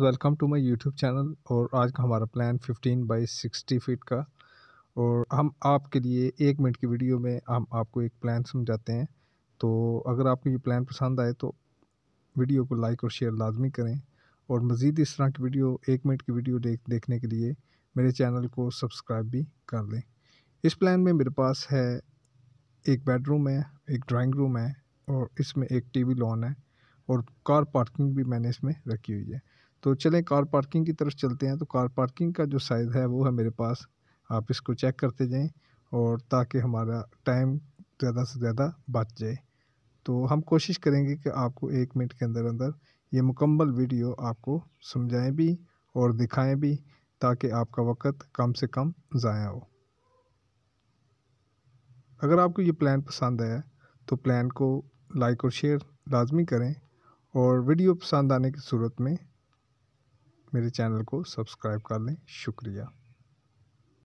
welcome to my YouTube channel और आज का हमारा प्लान 15 बाई 60 फीट का और हम आपके लिए एक मिनट की वीडियो में हम आपको एक प्लान समझाते हैं तो अगर आपको ये प्लान पसंद आए तो वीडियो को लाइक और शेयर लाजमी करें और मज़ीद इस तरह की वीडियो एक मिनट की वीडियो देख देखने के लिए मेरे चैनल को सब्सक्राइब भी कर लें इस प्लान में मेरे पास है एक बेडरूम है एक ड्राइंग रूम है और इसमें एक टीवी लॉन है और कार पार्किंग भी मैंने इसमें रखी हुई है तो चलें कार पार्किंग की तरफ चलते हैं तो कार पार्किंग का जो साइज़ है वो है मेरे पास आप इसको चेक करते जाएं और ताकि हमारा टाइम ज़्यादा से ज़्यादा बच जाए तो हम कोशिश करेंगे कि आपको एक मिनट के अंदर अंदर ये मुकम्मल वीडियो आपको समझाएं भी और दिखाएं भी ताकि आपका वक्त कम से कम ज़ाया हो अगर आपको ये प्लान पसंद आया तो प्लान को लाइक और शेयर लाजमी करें और वीडियो पसंद आने की सूरत में मेरे चैनल को सब्सक्राइब कर लें शुक्रिया